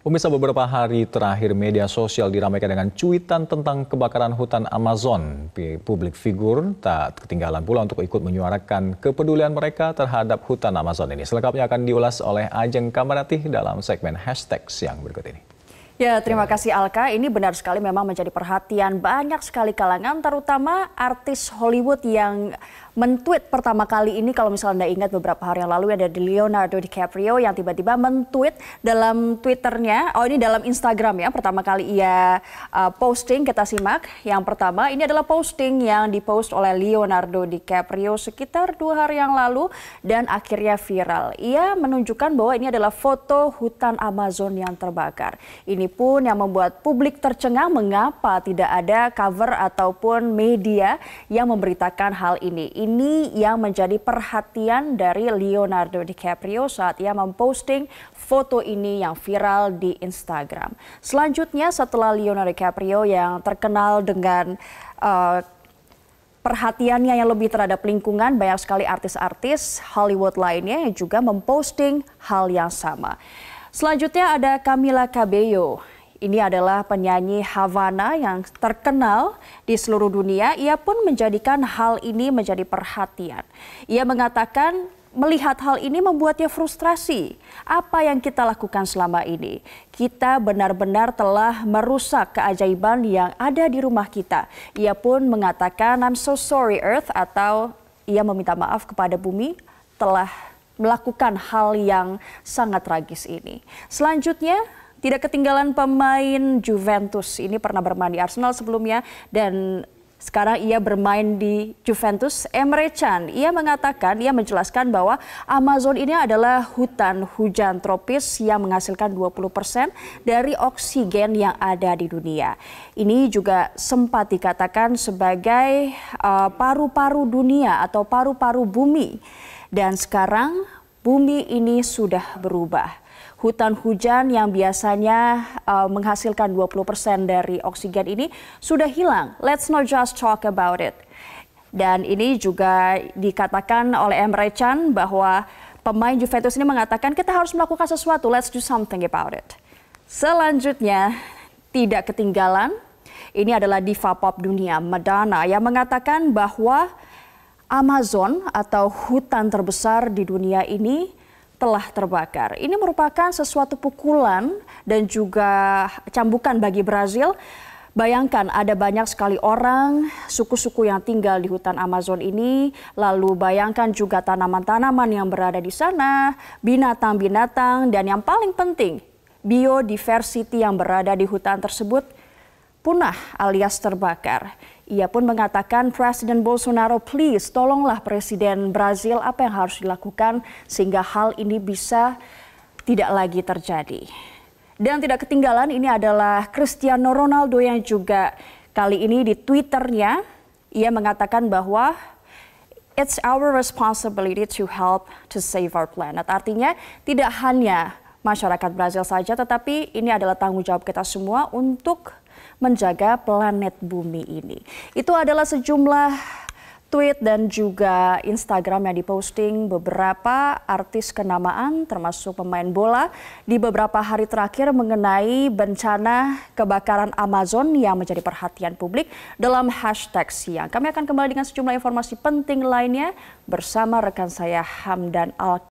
Pemirsa beberapa hari terakhir media sosial diramaikan dengan cuitan tentang kebakaran hutan Amazon. Publik figur tak ketinggalan pula untuk ikut menyuarakan kepedulian mereka terhadap hutan Amazon ini. Selengkapnya akan diulas oleh Ajeng Kamaratih dalam segmen Hashtag Siang berikut ini. Ya, terima kasih Alka. Ini benar sekali memang menjadi perhatian banyak sekali kalangan, terutama artis Hollywood yang mentweet pertama kali ini kalau misalnya Anda ingat beberapa hari yang lalu ada di Leonardo DiCaprio yang tiba-tiba mentweet dalam Twitternya, oh ini dalam Instagram ya, pertama kali ia uh, posting, kita simak. Yang pertama ini adalah posting yang dipost oleh Leonardo DiCaprio sekitar dua hari yang lalu dan akhirnya viral. Ia menunjukkan bahwa ini adalah foto hutan Amazon yang terbakar. Ini pun yang membuat publik tercengang mengapa tidak ada cover ataupun media yang memberitakan hal ini. Ini yang menjadi perhatian dari Leonardo DiCaprio saat ia memposting foto ini yang viral di Instagram. Selanjutnya setelah Leonardo DiCaprio yang terkenal dengan uh, perhatiannya yang lebih terhadap lingkungan, banyak sekali artis-artis Hollywood lainnya yang juga memposting hal yang sama. Selanjutnya ada Camila Cabello. Ini adalah penyanyi Havana yang terkenal di seluruh dunia. Ia pun menjadikan hal ini menjadi perhatian. Ia mengatakan melihat hal ini membuatnya frustrasi. Apa yang kita lakukan selama ini? Kita benar-benar telah merusak keajaiban yang ada di rumah kita. Ia pun mengatakan I'm so sorry Earth atau ia meminta maaf kepada bumi telah melakukan hal yang sangat tragis ini. Selanjutnya, tidak ketinggalan pemain Juventus. Ini pernah bermain di Arsenal sebelumnya dan sekarang ia bermain di Juventus. Emre Can, ia mengatakan, ia menjelaskan bahwa Amazon ini adalah hutan hujan tropis yang menghasilkan 20% dari oksigen yang ada di dunia. Ini juga sempat dikatakan sebagai eh, paru-paru uh, paru -paru dunia atau paru-paru bumi. Dan sekarang bumi ini sudah berubah. Hutan hujan yang biasanya uh, menghasilkan 20% dari oksigen ini sudah hilang. Let's not just talk about it. Dan ini juga dikatakan oleh Emre Can bahwa pemain Juventus ini mengatakan kita harus melakukan sesuatu, let's do something about it. Selanjutnya, tidak ketinggalan, ini adalah diva pop dunia Madonna yang mengatakan bahwa Amazon atau hutan terbesar di dunia ini telah terbakar. Ini merupakan sesuatu pukulan dan juga cambukan bagi Brazil. Bayangkan ada banyak sekali orang, suku-suku yang tinggal di hutan Amazon ini, lalu bayangkan juga tanaman-tanaman yang berada di sana, binatang-binatang, dan yang paling penting, biodiversity yang berada di hutan tersebut punah alias terbakar. Ia pun mengatakan Presiden Bolsonaro please tolonglah Presiden Brazil apa yang harus dilakukan sehingga hal ini bisa tidak lagi terjadi. Dan tidak ketinggalan ini adalah Cristiano Ronaldo yang juga kali ini di Twitternya ia mengatakan bahwa it's our responsibility to help to save our planet. Artinya tidak hanya masyarakat Brazil saja tetapi ini adalah tanggung jawab kita semua untuk menjaga planet bumi ini. Itu adalah sejumlah tweet dan juga Instagram yang diposting beberapa artis kenamaan termasuk pemain bola di beberapa hari terakhir mengenai bencana kebakaran Amazon yang menjadi perhatian publik dalam hashtag siang. Kami akan kembali dengan sejumlah informasi penting lainnya bersama rekan saya Hamdan Al